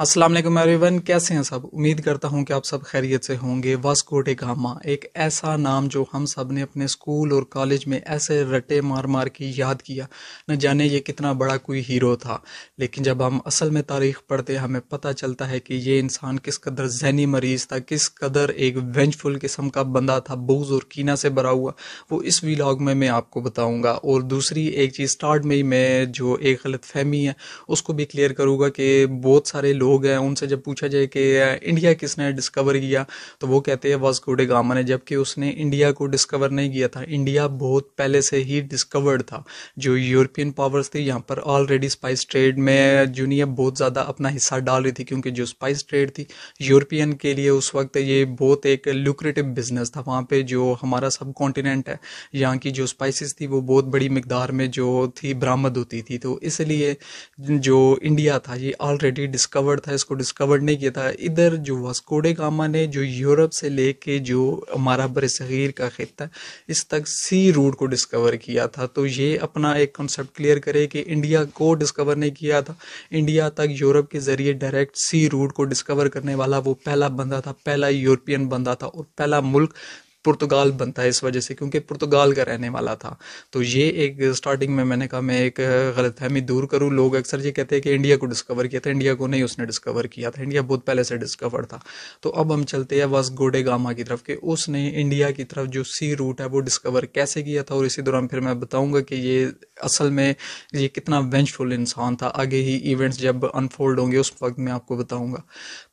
अस्सलाम वालेकुम एवरीवन कैसे हैं सब उम्मीद करता हूं कि आप सब खैरियत से होंगे वास्कोटे गामा एक ऐसा नाम जो हम सब ने अपने स्कूल और कॉलेज में ऐसे रटे मार मार के याद किया न जाने ये कितना बड़ा कोई हीरो था लेकिन जब हम असल में तारीख पढ़ते हमें पता चलता है कि ये इंसान किस कदर जहनी मरीज था किस कदर एक वेंजफुल किस्म का बंदा था बोझ और कीना से भरा हुआ वो इस व्लाग में मैं आपको बताऊँगा और दूसरी एक चीज़ स्टार्ट में ही मैं जो एक गलत फहमी है उसको भी क्लियर करूँगा कि बहुत सारे लोग लोग हैं उनसे जब पूछा जाए कि इंडिया किसने डिस्कवर किया तो वो कहते हैं वास्को डे गामा ने जबकि उसने इंडिया को डिस्कवर नहीं किया था इंडिया बहुत पहले से ही डिस्कवर्ड था जो यूरोपियन पावर्स थी यहाँ पर ऑलरेडी स्पाइस ट्रेड में जूनियर बहुत ज़्यादा अपना हिस्सा डाल रही थी क्योंकि जो स्पाइस ट्रेड थी यूरोपियन के लिए उस वक्त ये बहुत एक लुक्रेटिव बिजनेस था वहाँ पर जो हमारा सब कॉन्टिनेंट है यहाँ की जो स्पाइसिस थी वो बहुत बड़ी मकदार में जो थी बरामद होती थी तो इसलिए जो इंडिया था ये ऑलरेडी डिस्कवर्ड डिस्कवर्ड था इसको डिस्कवर्ड नहीं किया था इधर जो वास्कोडे कामा ने जो यूरोप से लेके जो हमारा बरसगीर का खत्ता इस तक सी रूट को डिस्कवर किया था तो ये अपना एक कॉन्सेप्ट क्लियर करे कि इंडिया को डिस्कवर नहीं किया था इंडिया तक यूरोप के ज़रिए डायरेक्ट सी रूट को डिस्कवर करने वाला वो पहला बंदा था पहला यूरोपियन बंदा था और पहला मुल्क पुर्तगाल बनता है इस वजह से क्योंकि पुर्तगाल का रहने वाला था तो ये एक स्टार्टिंग में मैंने कहा मैं एक गलतफहमी दूर करूँ लोग अक्सर ये कहते हैं कि इंडिया को डिस्कवर किया था इंडिया को नहीं उसने डिस्कवर किया था इंडिया बहुत पहले से डिस्कवर था तो अब हम चलते हैं वस गोडे की तरफ कि उसने इंडिया की तरफ जो सी रूट है वो डिस्कवर कैसे किया था और इसी दौरान फिर मैं बताऊँगा कि ये असल में ये कितना वेंचफुल इंसान था आगे ही इवेंट्स जब अनफोल्ड होंगे उस वक्त मैं आपको बताऊँगा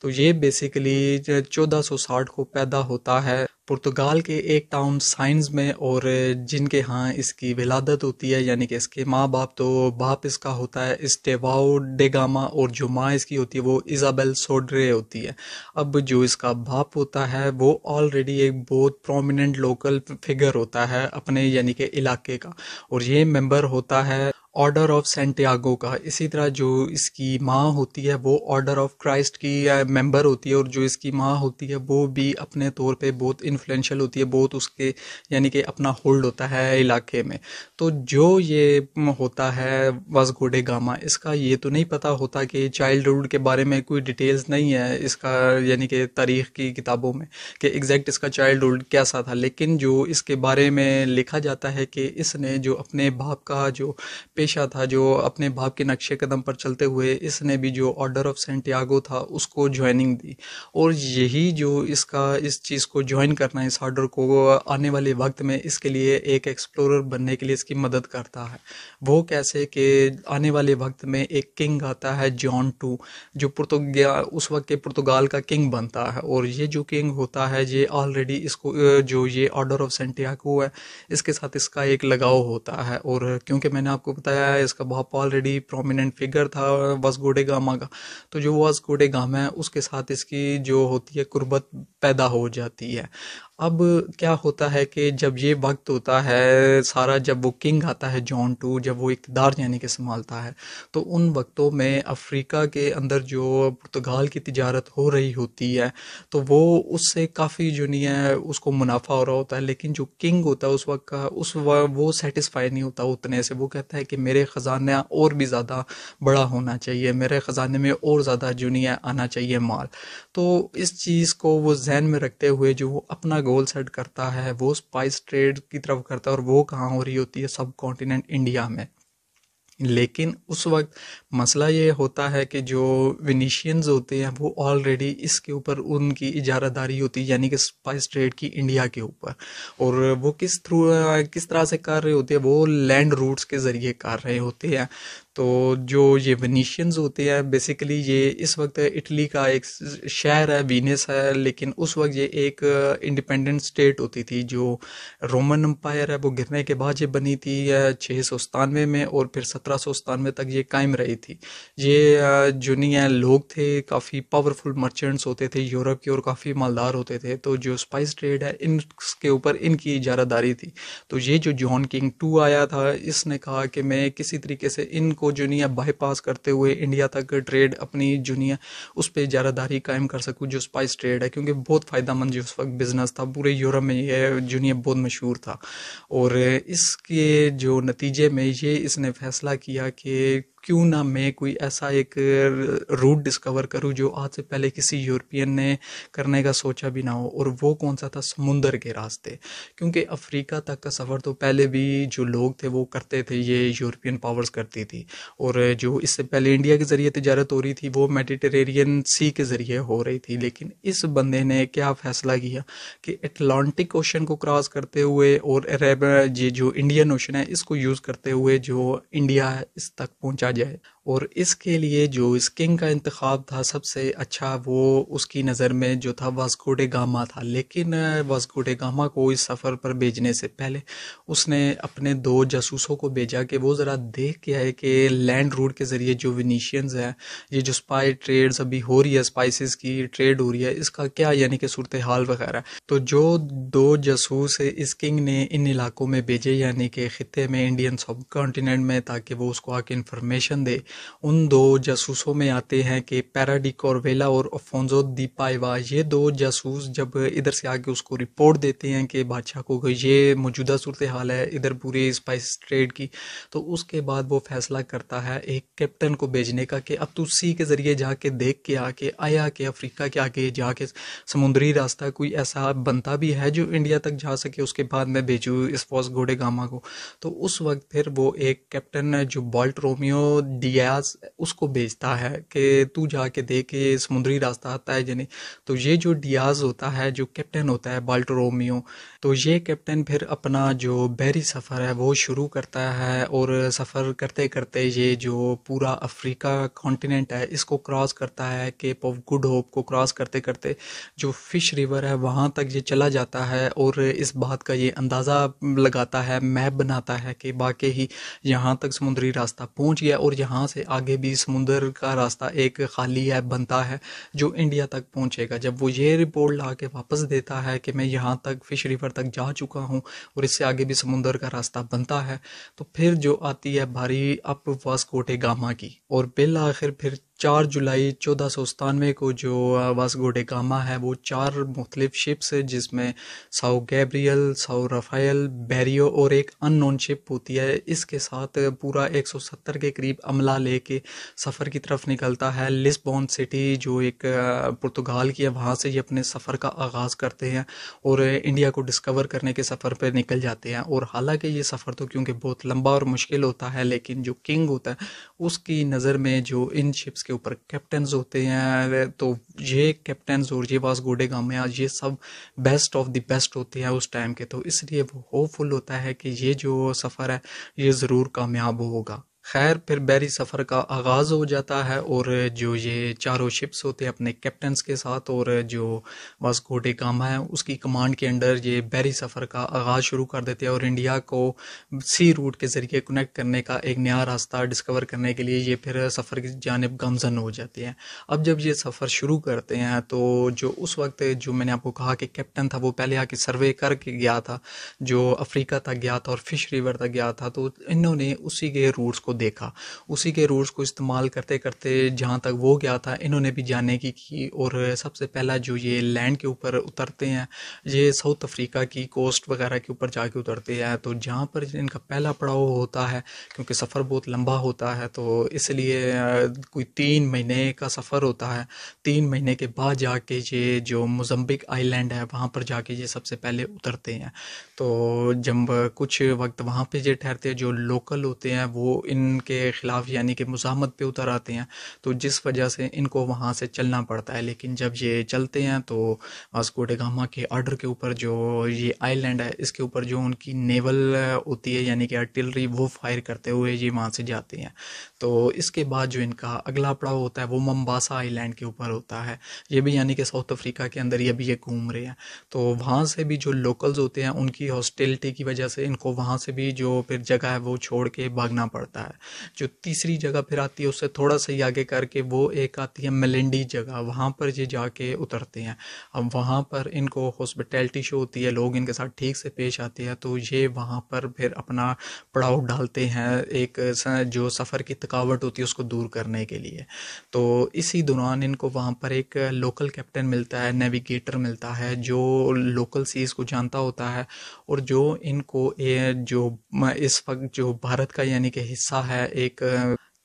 तो ये बेसिकली चौदह को पैदा होता है पुर्तगाल के एक टाउन साइंस में और जिनके यहाँ इसकी विलादत होती है यानी कि इसके माँ बाप तो बाप इसका होता है इस्टेवाओ डेगामा और जो माँ इसकी होती है वो इजाबेल सोड्रे होती है अब जो इसका बाप होता है वो ऑलरेडी एक बहुत प्रोमिनेंट लोकल फिगर होता है अपने यानी कि इलाके का और ये मेम्बर होता है ऑर्डर ऑफ सेंटियागो का इसी तरह जो इसकी माँ होती है वो ऑर्डर ऑफ क्राइस्ट की मेंबर होती है और जो इसकी माँ होती है वो भी अपने तौर पे बहुत इन्फ्लुएंशियल होती है बहुत उसके यानी कि अपना होल्ड होता है इलाके में तो जो ये होता है वसगोडे गामा इसका ये तो नहीं पता होता कि चाइल्डहुड के बारे में कोई डिटेल्स नहीं है इसका यानी कि तारीख की किताबों में कि एग्जैक्ट इसका चाइल्डहुड कैसा था लेकिन जो इसके बारे में लिखा जाता है कि इसने जो अपने बाप का जो पे पेशा था जो अपने बाप के नक्शे कदम पर चलते हुए इसने भी जो ऑर्डर ऑफ सेंटियागो था उसको ज्वाइनिंग दी और यही जो इसका इस चीज़ को ज्वाइन करना इस ऑर्डर को आने वाले वक्त में इसके लिए एक एक्सप्लोरर बनने के लिए इसकी मदद करता है वो कैसे कि आने वाले वक्त में एक किंग आता है जॉन टू जो पुर्तगाल उस वक्त के पुर्तगाल का किंग बनता है और ये जो किंग होता है ये ऑलरेडी इसको जो ये ऑर्डर ऑफ सेंटियागो है इसके साथ इसका एक लगाव होता है और क्योंकि मैंने आपको बताया बताया है इसका भापा ऑलरेडी प्रोमिनेंट फिगर था वसगोडे गामा का तो जो वसगोडे गामा है उसके साथ इसकी जो होती है कुर्बत पैदा हो जाती है अब क्या होता है कि जब ये वक्त होता है सारा जब वो किंग आता है जॉन टू जब वो इकदार यानी कि संभालता है तो उन वक्तों में अफ्रीका के अंदर जो पुर्तगाल की तजारत हो रही होती है तो वो उससे काफ़ी जो नहीं है उसको मुनाफा हो रहा होता है लेकिन जो किंग होता है उस वक्त का उस वक्त वो सेटिस्फाई नहीं होता उतने से वो कहता है कि मेरे ख़जाना और भी ज़्यादा बड़ा होना चाहिए मेरे ख़जाने में और ज़्यादा जो नहीं है आना चाहिए माल तो इस चीज़ को वो जहन में रखते हुए जो अपना गोल सेट करता है वो स्पाइस ट्रेड की तरफ करता है और वो कहाँ हो रही होती है सब कॉन्टिनेंट इंडिया में लेकिन उस वक्त मसला ये होता है कि जो विनीशियंस होते हैं वो ऑलरेडी इसके ऊपर उनकी इजारादारी होती है यानी कि स्पाइस ट्रेड की इंडिया के ऊपर और वो किस थ्रू किस तरह से कर रहे होते हैं वो लैंड रूट्स के ज़रिए कर रहे होते हैं तो जो ये वनीशियंस होते हैं बेसिकली ये इस वक्त इटली का एक शहर है वीनस है लेकिन उस वक्त ये एक इंडिपेंडेंट स्टेट होती थी जो रोमन अम्पायर है वो गिरने के बाद ये बनी थी छः सौ सतानवे में और फिर सत्रह सौ सतानवे तक ये कायम रही थी ये जो नहीं है लोग थे काफ़ी पावरफुल मर्चेंट्स होते थे यूरोप के और काफ़ी मालदार होते थे तो जो स्पाइस ट्रेड है इनके ऊपर इनकी इजारादारी थी तो ये जो जॉन किंग टू आया था इसने कहा कि मैं किसी तरीके से इनको को जूनिया बाईपास करते हुए इंडिया तक ट्रेड अपनी जूनिया उस पर ज्यादादारी कायम कर सकूँ जो स्पाइस ट्रेड है क्योंकि बहुत फ़ायदा जो उस वक्त बिज़नेस था पूरे यूरोप में यह जूनिया बहुत मशहूर था और इसके जो नतीजे में ये इसने फैसला किया कि क्यों ना मैं कोई ऐसा एक रूट डिस्कवर करूं जो आज से पहले किसी यूरोपियन ने करने का सोचा भी ना हो और वो कौन सा था समुंदर के रास्ते क्योंकि अफ्रीका तक का सफ़र तो पहले भी जो लोग थे वो करते थे ये यूरोपियन पावर्स करती थी और जो इससे पहले इंडिया के ज़रिए तजारत हो रही थी वो मेडिटेरेनियन सी के ज़रिए हो रही थी लेकिन इस बंदे ने क्या फैसला किया कि अटलांटिक ओशन को क्रॉस करते हुए और अरेब ये जो इंडियन ओशन है इसको यूज़ करते हुए जो इंडिया इस तक पहुँचा जाए और इसके लिए जो इस किंग का इंतखब था सबसे अच्छा वो उसकी नज़र में जो था वास्कोडे गामा था लेकिन वास्कोडे गामा को इस सफ़र पर भेजने से पहले उसने अपने दो जासूसों को भेजा कि वो ज़रा देख के आए कि लैंड रूट के ज़रिए जो विनीशियंस हैं ये जो स्पाई ट्रेड्स अभी हो रही है स्पाइसिस की ट्रेड हो रही है इसका क्या यानी कि सूरत हाल वगैरह तो जो दो जासूस इस किंग ने इन इलाकों में भेजे यानी कि खत्े में इंडियन सब कॉन्टीनेंट में ताकि वो उसको आके इन्फॉर्मेशन दे उन दो जासूसों में आते हैं कि पैराडी कॉरवेला और अफोंजो दीपाइवा ये दो जासूस जब इधर से आके उसको रिपोर्ट देते हैं कि बादशाह को ये मौजूदा सूरत हाल है इधर पूरे स्पाइस ट्रेड की तो उसके बाद वो फैसला करता है एक कैप्टन को भेजने का कि अब तो सी के ज़रिए जाके देख के आके आया कि अफ्रीका के आगे जाके समुद्री रास्ता कोई ऐसा बनता भी है जो इंडिया तक जा सके उसके बाद मैं भेजूँ इस फौज घोड़े गामा को तो उस वक्त फिर वो एक कैप्टन जो बॉल्ट रोमियो डी गयास उसको भेजता है कि तू जाके देख ये समुद्री रास्ता आता है जिन्हें तो ये जो डियाज होता है जो कैप्टन होता है बाल्टोरोमियो तो ये कैप्टन फिर अपना जो बहरी सफ़र है वो शुरू करता है और सफ़र करते करते ये जो पूरा अफ्रीका कॉन्टिनेंट है इसको क्रॉस करता है केप ऑफ गुड होप को क्रॉस करते करते जो फिश रिवर है वहाँ तक ये चला जाता है और इस बात का ये अंदाज़ा लगाता है मैप बनाता है कि वाकई ही यहाँ तक समुद्री रास्ता पहुँच गया और यहाँ से आगे भी समुंदर का रास्ता एक खाली ऐप बनता है जो इंडिया तक पहुंचेगा जब वो ये रिपोर्ट ला के वापस देता है कि मैं यहाँ तक फिश रिवर तक जा चुका हूँ और इससे आगे भी समुंदर का रास्ता बनता है तो फिर जो आती है भारी अप वास्कोटे गामा की और बिल आखिर फिर चार जुलाई चौदह सौ सतानवे को जो वास्गोडे गामा है वो चार मुख्तलिफ शिप्स है जिसमें Sao Gabriel Sao Rafael Berrio और एक अननोन शिप होती है इसके साथ पूरा एक सौ सत्तर के करीब अमला लेके सफ़र की तरफ निकलता है लिस्बॉन सिटी जो एक पुर्तगाल की है वहाँ से ये अपने सफ़र का आगाज़ करते हैं और इंडिया को डिस्कवर करने के सफ़र पर निकल जाते हैं और हालाँकि ये सफ़र तो क्योंकि बहुत लंबा और मुश्किल होता है लेकिन जो किंग होता है उसकी नज़र में जो इन शिप्स इसके ऊपर कैप्टन होते हैं तो ये कैप्टन और ये वास गोडे गाम ये सब बेस्ट ऑफ द बेस्ट होते हैं उस टाइम के तो इसलिए वो होपफुल होता है कि ये जो सफ़र है ये ज़रूर कामयाब होगा खैर फिर बैरी सफ़र का आगाज़ हो जाता है और जो ये चारों शिप्स होते हैं अपने कैप्टन के साथ और जो वास्कोटे कामा है उसकी कमांड के अंडर ये बैरी सफ़र का आगाज़ शुरू कर देते हैं और इंडिया को सी रूट के ज़रिए कनेक्ट करने का एक नया रास्ता डिस्कवर करने के लिए ये फिर सफ़र की जानब गमजन हो जाती है अब जब ये सफ़र शुरू करते हैं तो जो उस वक्त जो मैंने आपको कहा कि कैप्टन था वो पहले आके सर्वे करके गया था जो अफ्रीका तक गया था और फिश रिवर तक गया था तो इन्होंने उसी के रूट्स को देखा उसी के रूल्स को इस्तेमाल करते करते जहाँ तक वो गया था इन्होंने भी जाने की की और सबसे पहला जो ये लैंड के ऊपर उतरते हैं ये साउथ अफ्रीका की कोस्ट वगैरह के ऊपर जाके उतरते हैं तो जहाँ पर इनका पहला पड़ाव होता है क्योंकि सफ़र बहुत लंबा होता है तो इसलिए कोई तीन महीने का सफ़र होता है तीन महीने के बाद जाके ये जो मोजम्बिक आइलैंड है वहाँ पर जाके ये सबसे पहले उतरते हैं तो जब कुछ वक्त वहाँ पे ये ठहरते हैं जो लोकल होते हैं वो इन के ख़िलाफ़ यानी कि मुजामत पे उतर आते हैं तो जिस वजह से इनको वहाँ से चलना पड़ता है लेकिन जब ये चलते हैं तो वास्कोडेगामा के आर्डर के ऊपर जो ये आइलैंड है इसके ऊपर जो उनकी नेवल होती है यानी कि आर्टिलरी वो फायर करते हुए ये वहाँ से जाते हैं तो इसके बाद जो इनका अगला पड़ाव होता है वो मम्बासा आईलैंड के ऊपर होता है ये भी यानी कि साउथ अफ्रीका के अंदर ये भी ये घूम रहे हैं तो वहाँ से भी जो लोकल्स होते हैं उनकी हॉस्टेलिटी की वजह से इनको वहाँ से भी जो फिर जगह है वो छोड़ के भागना पड़ता है जो तीसरी जगह फिर आती है उससे थोड़ा सा ही आगे करके वो एक आती है मलिंडी जगह वहाँ पर ये जाके उतरते हैं अब वहाँ पर इनको हॉस्पिटैलिटी शो होती है लोग इनके साथ ठीक से पेश आते हैं तो ये वहाँ पर फिर अपना पड़ाव डालते हैं एक जो सफ़र की थकावट होती है उसको दूर करने के लिए तो इसी दौरान इनको वहाँ पर एक लोकल कैप्टन मिलता है नेविगेटर मिलता है जो लोकल सीज को जानता होता है और जो इनको जो इस वक्त जो भारत का यानी कि हिस्सा है एक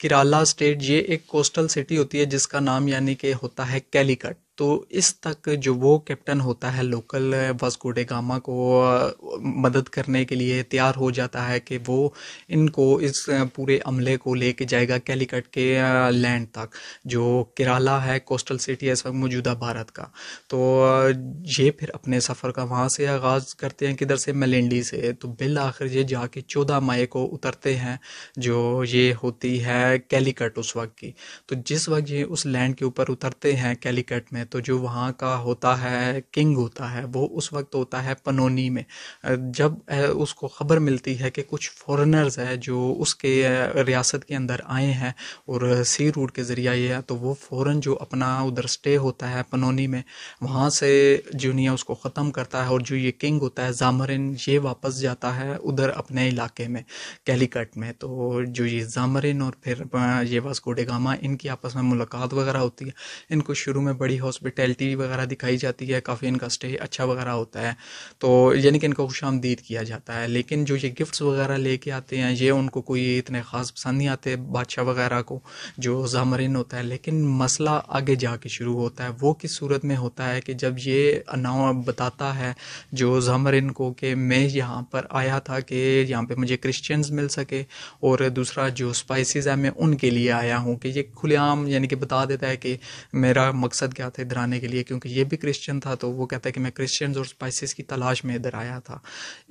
किराला स्टेट ये एक कोस्टल सिटी होती है जिसका नाम यानी कि होता है कैलीकट तो इस तक जो वो कैप्टन होता है लोकल वास्को गामा को मदद करने के लिए तैयार हो जाता है कि वो इनको इस पूरे अमले को लेके जाएगा कैलीकट के लैंड तक जो केरला है कोस्टल सिटी है इस वक्त मौजूदा भारत का तो ये फिर अपने सफ़र का वहाँ से आगाज़ करते हैं किधर से मलिंडी से तो बिल आखिर ये जाके चौदह मई को उतरते हैं जो ये होती है कैलीकट उस वक्त की तो जिस वक्त ये उस लैंड के ऊपर उतरते हैं कैलीकट में तो जो वहाँ का होता है किंग होता है वो उस वक्त होता है पनोनी में जब उसको ख़बर मिलती है कि कुछ फॉरेनर्स है जो उसके रियासत के अंदर आए हैं और सी रूट के ज़रिए आए हैं तो वो फ़ौर जो अपना उधर स्टे होता है पनोनी में वहाँ से जूनिया उसको ख़त्म करता है और जो ये किंग होता है जामरिन ये वापस जाता है उधर अपने इलाके में कैलीकट में तो जो ये जामरिन और फिर ये वास्को डेगामा इनकी आपस में मुलाकात वगैरह होती है इनको शुरू में बड़ी हौस हॉस्पिटैलिटी वगैरह दिखाई जाती है काफ़ी इनका स्टे अच्छा वगैरह होता है तो यानी कि इनका खुश आमदीद किया जाता है लेकिन जो ये गिफ्ट्स वगैरह लेके आते हैं ये उनको कोई इतने ख़ास पसंद नहीं आते बादशाह वगैरह को जो जामरीन होता है लेकिन मसला आगे जाके शुरू होता है वो किस सूरत में होता है कि जब ये अनाव बताता है जो जामरीन को कि मैं यहाँ पर आया था कि यहाँ पर मुझे क्रिश्चियंस मिल सके और दूसरा जो स्पाइसिस है मैं उनके लिए आया हूँ कि ये खुलेआम यानी कि बता देता है कि मेरा मकसद क्या था इधर आने के लिए क्योंकि ये भी क्रिश्चियन था तो वो कहता है कि मैं क्रिश्चियंस और स्पाइसिस की तलाश में इधर आया था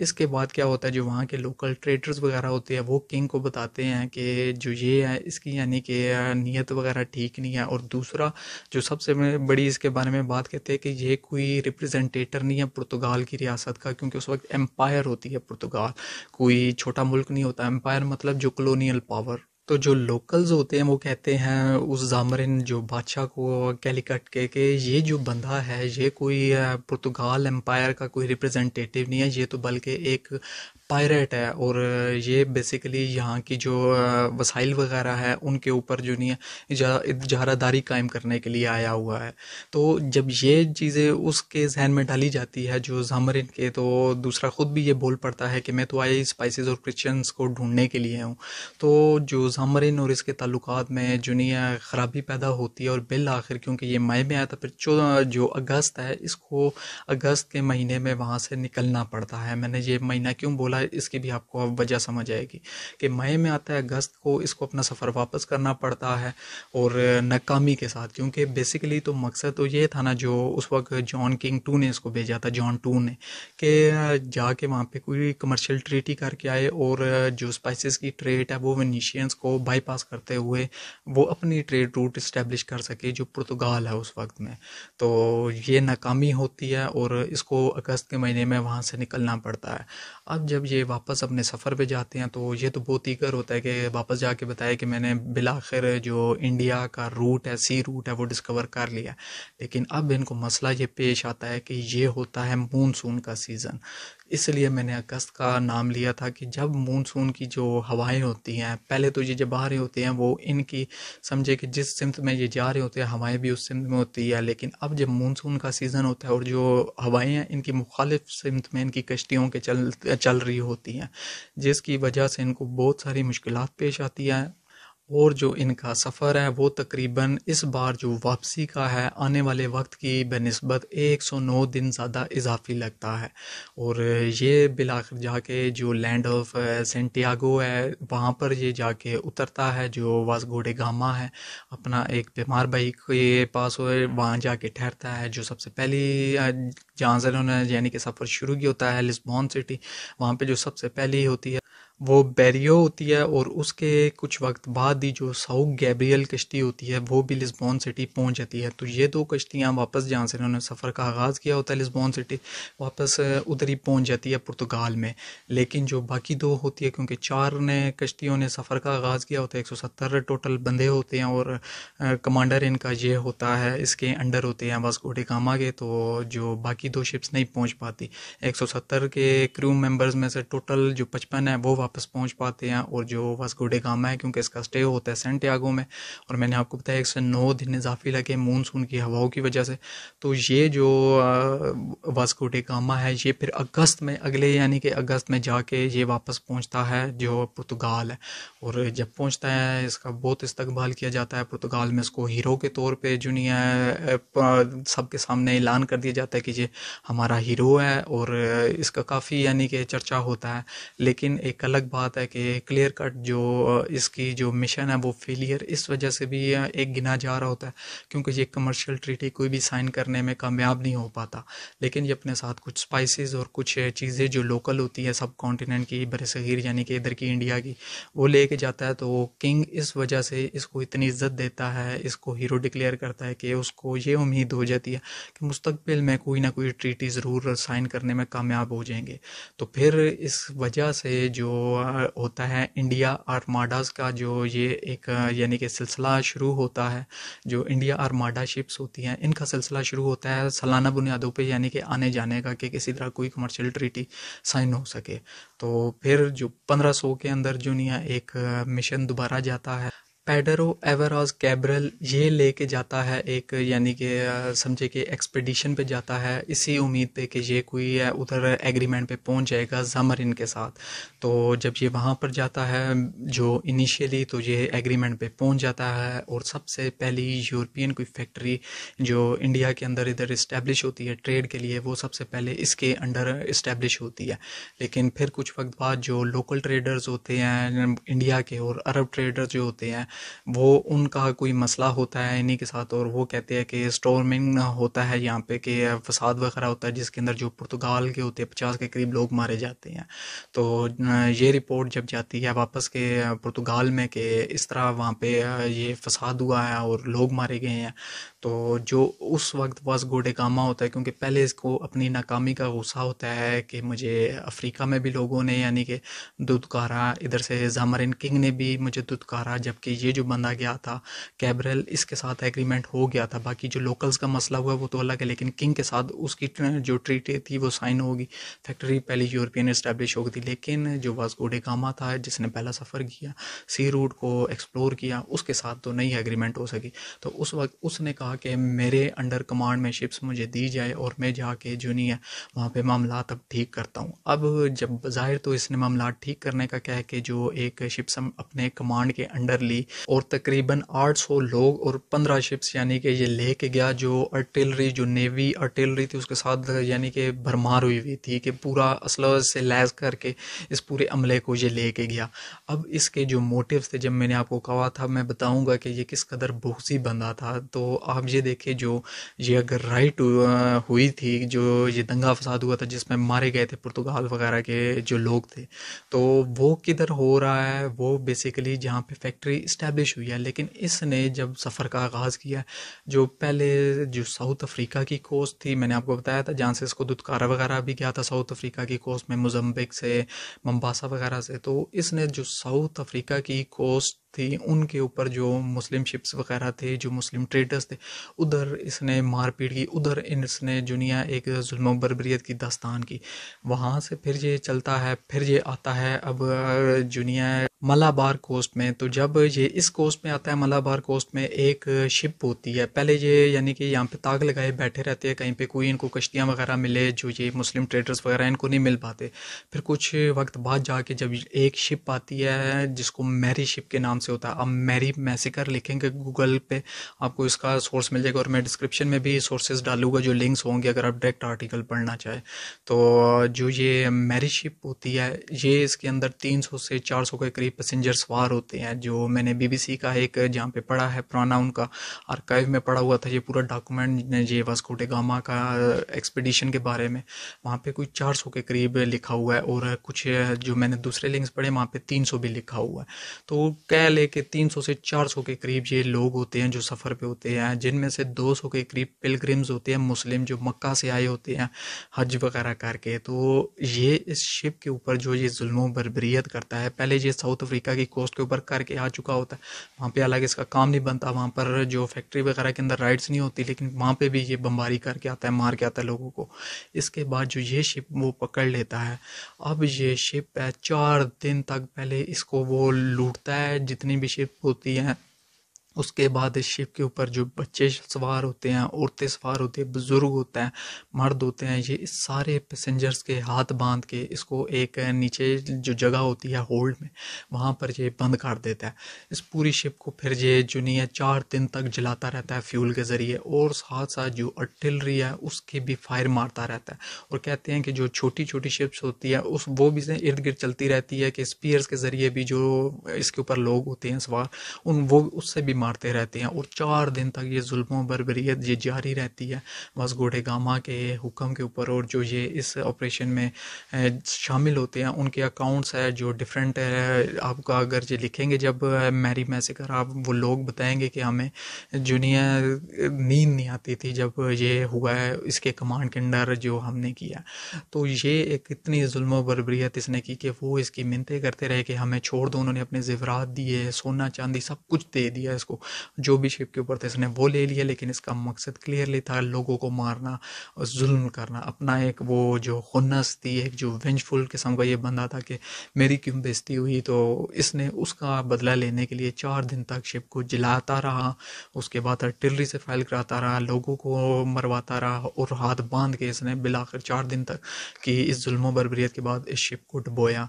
इसके बाद क्या होता है जो वहाँ के लोकल ट्रेडर्स वगैरह होते हैं वो किंग को बताते हैं कि जो ये है इसकी यानी कि नीयत वगैरह ठीक नहीं है और दूसरा जो सबसे बड़ी इसके बारे में बात कहते हैं कि ये कोई रिप्रजेंटेटर नहीं है पुर्तगाल की रियासत का क्योंकि उस वक्त एम्पायर होती है पुर्तगाल कोई छोटा मुल्क नहीं होता एम्पायर मतलब जो कलोनियल पावर तो जो लोकल्स होते हैं वो कहते हैं उस जामरिन जो बादशाह को कैलिकट के के ये जो बंदा है ये कोई पुर्तगाल एम्पायर का कोई रिप्रेजेंटेटिव नहीं है ये तो बल्कि एक पायरेट है और ये बेसिकली यहाँ की जो वसाइल वगैरह है उनके ऊपर जो नहीं इजारादारी कायम करने के लिए आया हुआ है तो जब ये चीज़ें उसके जहन में डाली जाती है जो जामरिन के तो दूसरा ख़ुद भी ये बोल पड़ता है कि मैं तो आया स्पाइसेस और क्रिश्चियंस को ढूंढने के लिए हूँ तो जो जामरिन और इसके ताल्लुक में जो नहीं ख़राबी पैदा होती है और बिल आखिर क्योंकि ये मई में आया था फिर चौदह जो अगस्त है इसको अगस्त के महीने में वहाँ से निकलना पड़ता है मैंने ये महीना क्यों बोला मसला इसकी भी आपको अब वजह समझ आएगी कि मई में आता है अगस्त को इसको अपना सफ़र वापस करना पड़ता है और नाकामी के साथ क्योंकि बेसिकली तो मकसद तो ये था ना जो उस वक्त जॉन किंग टू ने इसको भेजा था जॉन टू ने कि जाके वहाँ पे कोई कमर्शियल ट्रीटी करके आए और जो स्पाइसेस की ट्रेड है वो वेनीशियंस को बाईपास करते हुए वो अपनी ट्रेड रूट इस्टेब्लिश कर सके जो पुर्तगाल है उस वक्त में तो ये नाकामी होती है और इसको अगस्त के महीने में वहाँ से निकलना पड़ता है अब जब ये वापस अपने सफ़र पे जाते हैं तो ये तो बहुत ईगर होता है कि वापस जाके बताए कि मैंने बिलाखिर जो इंडिया का रूट है सी रूट है वो डिस्कवर कर लिया लेकिन अब इनको मसला ये पेश आता है कि ये होता है मूनसून का सीज़न इसलिए मैंने अगस्त का नाम लिया था कि जब मानसून की जो हवाएं होती हैं पहले तो ये जब आ रहे होते हैं वो इनकी समझे कि जिस सिमत में ये जा रहे होते हैं हवाएं भी उस सिमत में होती है लेकिन अब जब मानसून का सीज़न होता है और जो हवाएं हैं इनकी मुखालिफ सिमत में इनकी कश्तियों के चल चल रही होती हैं जिसकी वजह से इनको बहुत सारी मुश्किल पेश आती हैं और जो इनका सफ़र है वो तकरीबन इस बार जो वापसी का है आने वाले वक्त की बनस्बत 109 दिन ज़्यादा इजाफी लगता है और ये बिलाकर जाके जो लैंड ऑफ सेंटियागो है वहाँ पर ये जाके उतरता है जो वास घोड़े गामा है अपना एक बीमार भाई के पास हो वहाँ जाके ठहरता है जो सबसे पहली जहाँ से उन्होंने यानी कि सफ़र शुरू किया होता है लिस्बॉन सिटी वहाँ पर जो सबसे पहली होती है वो बैरियो होती है और उसके कुछ वक्त बाद ही जो साउथ गैब्रियल कश्ती होती है वो भी लिस्बॉन सिटी पहुंच जाती है तो ये दो कश्तियाँ वापस जहाँ से इन्होंने सफ़र का आगाज़ किया होता है लिस्बॉन सिटी वापस उधर ही पहुँच जाती है पुर्तगाल में लेकिन जो बाकी दो होती है क्योंकि चार ने कश्तियों ने सफ़र का आगाज़ किया होता है एक टोटल बंदे होते हैं और कमांडर इनका ये होता है इसके अंडर होते हैं बस घोटे कामा के तो जो बाकी दो शिप्स नहीं पहुँच पाती एक के क्रू मेम्बर्स में से टोटल जो पचपन है वो वापस पहुंच पाते हैं और जो वास्को डे गामा है क्योंकि इसका स्टे होता है सेंटियागो में और मैंने आपको बताया एक सौ नौ दिन इजाफी लगे मानसून की हवाओं की वजह से तो ये जो वास्को डे गामा है ये फिर अगस्त में अगले यानी कि अगस्त में जाके ये वापस पहुँचता है जो पुर्तगाल है और जब पहुँचता है इसका बहुत इस्तकबाल किया जाता है पुर्तगाल में इसको हीरो के तौर पर जुनिया सबके सामने ऐलान कर दिया जाता है कि ये हमारा हीरो है और इसका काफ़ी यानी कि चर्चा होता है लेकिन एक अलग अलग बात है कि क्लियर कट जो इसकी जो मिशन है वो फेलियर इस वजह से भी एक गिना जा रहा होता है क्योंकि ये कमर्शियल ट्रीटी कोई भी साइन करने में कामयाब नहीं हो पाता लेकिन ये अपने साथ कुछ स्पाइसेस और कुछ चीज़ें जो लोकल होती है सब कॉन्टीनेंट की बरसीर यानी कि इधर की इंडिया की वो लेके जाता है तो किंग इस वजह से इसको इतनी इज्जत देता है इसको हीरो डिक्लेयर करता है कि उसको ये उम्मीद हो जाती है कि मुस्तबिल में कोई ना कोई ट्रीटी ज़रूर साइन करने में कामयाब हो जाएंगे तो फिर इस वजह से जो होता है इंडिया आर्माडाज का जो ये एक यानी कि सिलसिला शुरू होता है जो इंडिया आर्माडा शिप्स होती हैं इनका सिलसिला शुरू होता है सालाना बुनियादों पे यानी कि आने जाने का कि किसी तरह कोई कमर्शियल ट्रीटी साइन हो सके तो फिर जो पंद्रह सौ के अंदर जो नहीं एक मिशन दोबारा जाता है पेडरो एवरॉज कैब्रल ये लेके जाता है एक यानी कि समझे कि एक्सपेडिशन पे जाता है इसी उम्मीद पे कि ये कोई उधर एग्रीमेंट पे पहुंच जाएगा जमरिन के साथ तो जब ये वहाँ पर जाता है जो इनिशियली तो ये एग्रीमेंट पे पहुंच जाता है और सबसे पहली यूरोपियन कोई फैक्ट्री जो इंडिया के अंदर इधर इस्टेब्लिश होती है ट्रेड के लिए वो सबसे पहले इसके अंडर इस्टेब्लिश होती है लेकिन फिर कुछ वक्त बाद जो लोकल ट्रेडर्स होते हैं इंडिया के और अरब ट्रेडर्स जो होते हैं वो उनका कोई मसला होता है इन्हीं के साथ और वो कहते हैं कि स्टॉर्मिंग होता है यहाँ पे कि फसाद वगैरह होता है जिसके अंदर जो पुर्तगाल के होते हैं पचास के करीब लोग मारे जाते हैं तो ये रिपोर्ट जब जाती है वापस के पुर्तगाल में कि इस तरह वहाँ पे ये फसाद हुआ है और लोग मारे गए हैं तो जो उस वक्त बस कामा होता है क्योंकि पहले इसको अपनी नाकामी का गुस्सा होता है कि मुझे अफ्रीका में भी लोगों ने यानी कि दुदकारा इधर से जामरिन किंग ने भी मुझे दुदकारा जबकि ये जो बंदा गया था कैबरल इसके साथ एग्रीमेंट हो गया था बाकी जो लोकल्स का मसला हुआ वो तो अलग है लेकिन किंग के साथ उसकी जो ट्रीटी थी वो साइन होगी फैक्ट्री पहले यूरोपियन इस्टेब्लिश हो गई थी लेकिन जो वास कामा था जिसने पहला सफ़र किया सी रूट को एक्सप्लोर किया उसके साथ तो नहीं एग्रीमेंट हो सकी तो उस वक्त उसने कहा कहा कि मेरे अंडर कमांड में शिप्स मुझे दी जाए और मैं जाके है वहाँ पर मामला अब ठीक करता हूँ अब जब जाहिर तो इसने मामला ठीक करने का कह के जो एक शिप्स अपने कमांड के अंडर ली और तकरीबन 800 लोग और 15 शिप्स यानी कि ये ले के गया जो अर्टिलरी जो नेवी अर्टिलरी थी उसके साथ यानी कि भरमार हुई हुई थी कि पूरा असलह से लैस करके इस पूरे अमले को ये ले के गया अब इसके जो मोटिव थे जब मैंने आपको कहा था मैं बताऊँगा कि ये किस कदर बोसी बंदा था तो आप ये देखें जो ये अगर राइट हुई थी जो ये दंगा फसाद हुआ था जिसमें मारे गए थे पुर्तगाल वगैरह के जो लोग थे तो वो किधर हो रहा है वो बेसिकली जहाँ पे फैक्ट्री इस्टेब्लिश हुई है लेकिन इसने जब सफ़र का आगाज़ किया जो पहले जो साउथ अफ्रीका की कोस्ट थी मैंने आपको बताया था जहाँ से इसको दुदकारा वगैरह भी गया था साउथ अफ्रीका की कोस्ट में मोजम्बिक से मम्बासा वगैरह से तो इसने जो साउथ अफ्रीका की कोस्ट थी उनके ऊपर जो मुस्लिम शिप्स वगैरह थे जो मुस्लिम ट्रेडर्स थे उधर इसने मारपीट की उधर इसने जुनिया एक जुल्म बरबरीत की दास्तान की वहाँ से फिर ये चलता है फिर ये आता है अब जुनिया मलाबार कोस्ट में तो जब ये इस कोस्ट में आता है मलाबार कोस्ट में एक शिप होती है पहले ये यानी कि यहाँ पे ताक लगाए बैठे रहते हैं कहीं पे कोई इनको कश्तियाँ वगैरह मिले जो ये मुस्लिम ट्रेडर्स वगैरह इनको नहीं मिल पाते फिर कुछ वक्त बाद जाके जब एक शिप आती है जिसको मैरी शिप के नाम से होता है अब मैरी मैसेकर लिखेंगे गूगल पे आपको इसका सोर्स मिल जाएगा और मैं डिस्क्रिप्शन में भी सोर्सेज डालूंगा जो लिंक्स होंगे अगर आप डायरेक्ट आर्टिकल पढ़ना चाहें तो जो ये मैरीशिप होती है ये इसके अंदर 300 से 400 के करीब पैसेंजर सवार होते हैं जो मैंने बीबीसी का एक जहाँ पे पढ़ा है पुराना उनका आर्काइव में पढ़ा हुआ था ये पूरा डॉक्यूमेंट ये वास्कोटे गामा का एक्सपीडिशन के बारे में वहाँ पर कोई 400 के करीब लिखा हुआ है और कुछ जो मैंने दूसरे लिंक्स पढ़े वहाँ पर तीन भी लिखा हुआ है तो कह ले कि तीन से चार के करीब ये लोग होते हैं जो सफ़र पर होते हैं जिनमें से 200 के करीब पिलग्रिम्स होते हैं मुस्लिम जो मक्का से आए होते हैं हज वगैरह करके तो ये इस शिप के ऊपर जो ये जुल्मों बरबरीत करता है पहले ये साउथ अफ्रीका की कोस्ट के ऊपर करके आ चुका होता है वहाँ पर हालांकि इसका काम नहीं बनता वहाँ पर जो फैक्ट्री वगैरह के अंदर राइड्स नहीं होती लेकिन वहाँ पर भी ये बम्बारी करके आता है मार के आता है लोगों को इसके बाद जो ये शिप वो पकड़ लेता है अब ये शिप है चार दिन तक पहले इसको वो लूटता है जितनी भी शिप होती हैं उसके बाद इस शिप के ऊपर जो बच्चे सवार होते हैं औरतें सवार होती हैं बुज़ुर्ग होते हैं मर्द होते हैं ये इस सारे पैसेंजर्स के हाथ बांध के इसको एक नीचे जो जगह होती है होल्ड में वहाँ पर ये बंद कर देता है इस पूरी शिप को फिर ये है चार दिन तक जलाता रहता है फ्यूल के ज़रिए और साथ साथ जो अटिलरी है उसके भी फायर मारता रहता है और कहते हैं कि जो छोटी छोटी शिप्स होती है उस वो भी इर्द गिर्द चलती रहती है कि स्पीयर्स के ज़रिए भी जो इसके ऊपर लोग होते हैं सवार उन वो उससे भी मारते रहते हैं और चार दिन तक ये जुल्म बरबरीत ये जारी रहती है बस गोडे गामा के हुक्म के ऊपर और जो ये इस ऑपरेशन में शामिल होते हैं उनके अकाउंट्स है जो डिफरेंट है आपका अगर ये लिखेंगे जब मैरी मैसेकर आप वो लोग बताएंगे कि हमें जुनिया नींद नहीं आती थी जब ये हुआ है इसके कमांड के अंडर जो हमने किया तो ये एक इतनी जुल्म बरबरीत इसने की कि वो इसकी मिनतें करते रहे कि हमें छोड़ दो उन्होंने अपने जेवरात दिए सोना चांदी सब कुछ दे दिया इसको इसको जो भी शेप के ऊपर था इसने वो ले लिया लेकिन इसका मकसद क्लियरली था लोगों को मारना और जुल्म करना अपना एक वो जो हनस थी एक जो वेंजफुल किस्म का ये बंदा था कि मेरी क्यों बेजती हुई तो इसने उसका बदला लेने के लिए चार दिन तक शिप को जलाता रहा उसके बाद आर्टिलरी से फाइल कराता रहा लोगों को मरवाता रहा और हाथ बांध के इसने बिलाकर चार दिन तक कि इस जुल्म बरबरीत के बाद इस शिप को डुबोया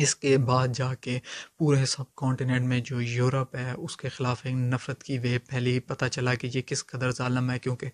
इसके बाद जाके पूरे सब कॉन्टिनेंट में जो यूरोप है उसके ख़िलाफ़ एक नफ़रत की वे फैली पता चला कि ये किस कदर ालम है क्योंकि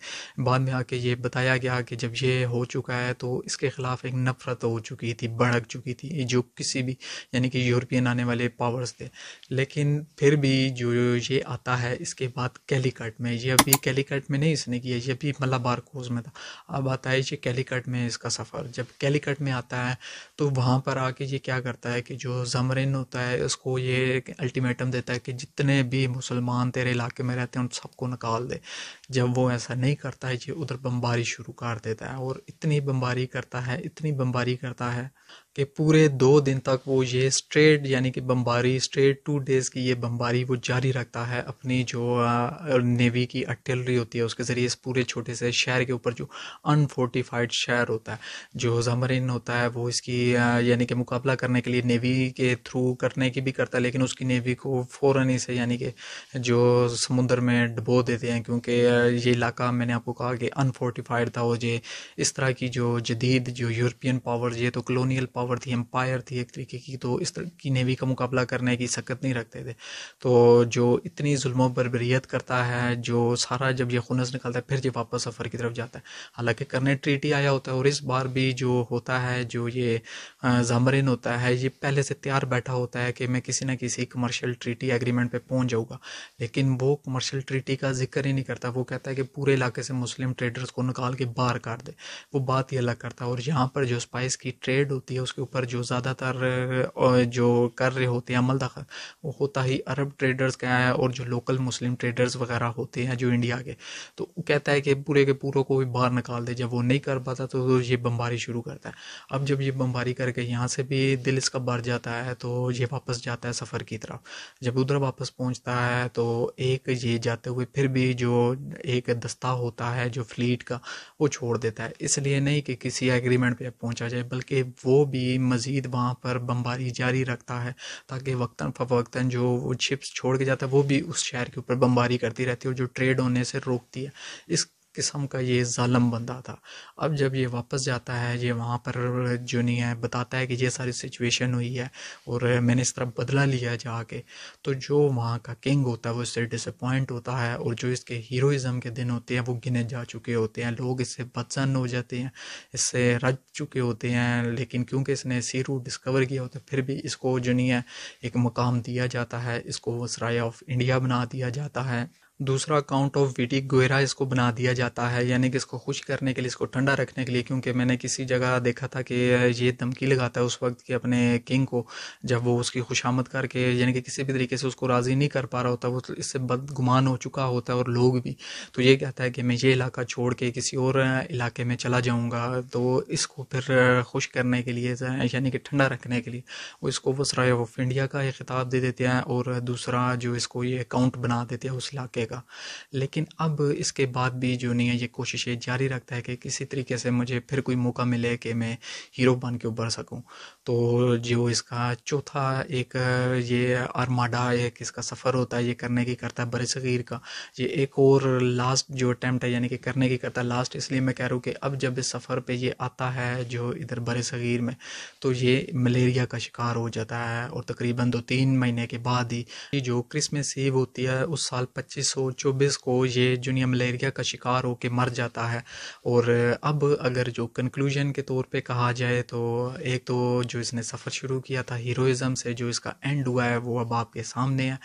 बाद में आके ये बताया गया कि जब ये हो चुका है तो इसके ख़िलाफ़ एक नफ़रत हो चुकी थी भड़क चुकी थी जो किसी भी यानी कि यूरोपियन आने वाले पावर्स थे लेकिन फिर भी जो ये आता है इसके बाद कैलीकट में ये अभी कैलीकट में नहीं इसने किया ये अभी बार कोज में था अब आता है ये कैलीकट में इसका सफ़र जब कैलीकट में आता है तो वहाँ पर आके ये क्या करता है होता है कि जो जमरिन होता है उसको ये अल्टीमेटम देता है कि जितने भी मुसलमान तेरे इलाके में रहते हैं उन सबको निकाल दे जब वो ऐसा नहीं करता है ये उधर बमबारी शुरू कर देता है और इतनी बमबारी करता है इतनी बमबारी करता है कि पूरे दो दिन तक वो ये स्ट्रेट यानी कि बम्बारी स्ट्रेट टू डेज़ की ये बम्बारी वो जारी रखता है अपनी जो नेवी की अटेलरी होती है उसके ज़रिए इस पूरे छोटे से शहर के ऊपर जो अनफोर्टिफाइड शहर होता है जो जमरिन होता है वो इसकी यानी कि मुकाबला करने के लिए नेवी के थ्रू करने की भी करता है लेकिन उसकी नेवी को फ़ौर ही से यानी कि जो समुद्र में डबो देते हैं क्योंकि ये इलाका मैंने आपको कहा कि अनफोर्टिफाइड था वो ये इस तरह की जो जदीद जो यूरोपियन पावर ये तो कलोनील पावर पावर थी एम्पायर थी एक तरीके की तो इस तरह की नेवी का मुकाबला करने की सकत नहीं रखते थे तो जो इतनी जुल्म बरबरीत करता है जो सारा जब ये खुनस निकालता है फिर ये वापस सफ़र की तरफ जाता है हालांकि करने ट्रीटी आया होता है और इस बार भी जो होता है जो ये जामरीन होता है ये पहले से तैयार बैठा होता है कि मैं किसी न किसी कमर्शियल ट्रीटी एग्रीमेंट पर पहुँच जाऊँगा लेकिन वो कमर्शियल ट्रीटी का जिक्र ही नहीं करता वो कहता है कि पूरे इलाके से मुस्लिम ट्रेडर्स को निकाल के बाहर कर दे वो बात ही अलग करता है और यहाँ पर जो स्पाइस की ट्रेड होती है उसके उसके ऊपर जो ज़्यादातर जो कर रहे होते हैं अमल दखल वो होता ही अरब ट्रेडर्स का है और जो लोकल मुस्लिम ट्रेडर्स वगैरह होते हैं जो इंडिया के तो वो कहता है कि पूरे के पूरों को भी बाहर निकाल दे जब वो नहीं कर पाता तो ये बम्बारी शुरू करता है अब जब ये बम्बारी करके यहाँ से भी दिल इसका भर जाता है तो ये वापस जाता है सफ़र की तरफ जब उधर वापस पहुँचता है तो एक ये जाते हुए फिर भी जो एक दस्ता होता है जो फ्लीट का वो छोड़ देता है इसलिए नहीं कि किसी एग्रीमेंट पे पहुंचा जाए बल्कि वो भी भी मज़ीद वहाँ पर बमबारी जारी रखता है ताकि वक्ता फवक्ता जो वो शिप्स छोड़ के जाता है वो भी उस शहर के ऊपर बमबारी करती रहती है और जो ट्रेड होने से रोकती है इस किस्म का ये ालम बंदा था अब जब ये वापस जाता है ये वहाँ पर जो नहीं है बताता है कि ये सारी सिचुएशन हुई है और मैंने इस तरह बदला लिया जाके तो जो वहाँ का किंग होता है वो इससे डिसअपॉइंट होता है और जो इसके हीरोज़म के दिन होते हैं वो गिने जा चुके होते हैं लोग इससे बदसन हो जाते हैं इससे रच चुके होते हैं लेकिन क्योंकि इसने सीरू डिस्कवर किया होता है फिर भी इसको जो नहीं है एक मकाम दिया जाता है इसको सराय ऑफ इंडिया बना दिया जाता है दूसरा अकाउंट ऑफ विटी गोयरा इसको बना दिया जाता है यानी कि इसको खुश करने के लिए इसको ठंडा रखने के लिए क्योंकि मैंने किसी जगह देखा था कि ये धमकी लगाता है उस वक्त कि अपने किंग को जब वो उसकी खुशामद करके यानी कि किसी भी तरीके से उसको राज़ी नहीं कर पा रहा होता वो इससे बदगुमान हो चुका होता है और लोग भी तो ये कहता है कि मैं ये इलाका छोड़ के किसी और इलाके में चला जाऊँगा तो इसको फिर खुश करने के लिए यानी कि ठंडा रखने के लिए वो इसको वसराय ऑफ इंडिया का ये खिताब दे देते हैं और दूसरा जो इसको ये अकाउंट बना देते हैं उस इलाके मिलेगा लेकिन अब इसके बाद भी जो नहीं है ये कोशिशें जारी रखता है कि किसी तरीके से मुझे फिर कोई मौका मिले कि मैं हीरो बन के उभर सकूँ तो जो इसका चौथा एक ये आर्माडा एक इसका सफ़र होता है ये करने की करता है बरसगीर का ये एक और लास्ट जो अटैम्प्ट है यानी कि करने की करता है लास्ट इसलिए मैं कह रहा हूँ कि अब जब इस सफ़र पर ये आता है जो इधर बरसगीर में तो ये मलेरिया का शिकार हो जाता है और तकरीबन दो तीन महीने के बाद ही जो क्रिसमस ईव होती है उस साल पच्चीस 1924 को ये जूनियर मलेरिया का शिकार होकर मर जाता है और अब अगर जो कंक्लूजन के तौर पे कहा जाए तो एक तो जो इसने सफ़र शुरू किया था हीरोज़म से जो इसका एंड हुआ है वो अब आपके सामने है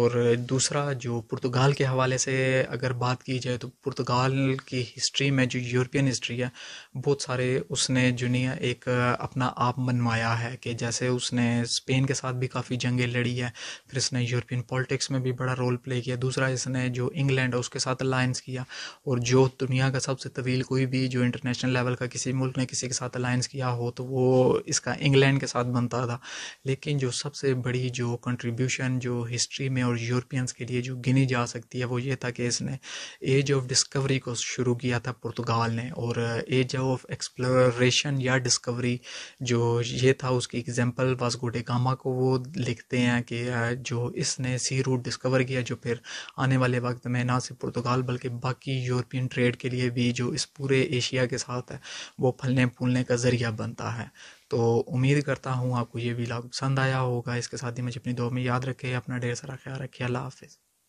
और दूसरा जो पुर्तगाल के हवाले से अगर बात की जाए तो पुर्तगाल की हिस्ट्री में जो यूरोपियन हिस्ट्री है बहुत सारे उसने जूनिया एक अपना आप मनवाया है कि जैसे उसने स्पेन के साथ भी काफ़ी जंगें लड़ी है फिर इसने यूरोपियन पॉलिटिक्स में भी बड़ा रोल प्ले किया दूसरा इसने जो इंग्लैंड है उसके साथ अलायंस किया और जो दुनिया का सबसे तवील कोई भी जो इंटरनेशनल लेवल का किसी मुल्क ने किसी के साथ अलायंस किया हो तो वो इसका इंग्लैंड के साथ बनता था लेकिन जो सबसे बड़ी जो कंट्रीब्यूशन जो हिस्ट्री में और यूरोपियंस के लिए जो गिनी जा सकती है वो ये था कि इसने एज ऑफ डिस्कवरी को शुरू किया था पुर्तगाल ने और एज ऑफ एक्सप्लोरेशन या डिस्कवरी जो ये था उसकी एग्जांपल वास्कोडे गामा को वो लिखते हैं कि जो इसने सी रूट डिस्कवर किया जो फिर आने वाले वक्त में ना सिर्फ पुर्तगाल बल्कि बाकी यूरोपियन ट्रेड के लिए भी जो इस पूरे एशिया के साथ है वो फलने फूलने का ज़रिया बनता है तो उम्मीद करता हूँ आपको ये भी पसंद आया होगा इसके साथ ही मुझे अपनी दो में याद रखे अपना ढेर सारा ख्याल रखिए अल्लाह हाफिज़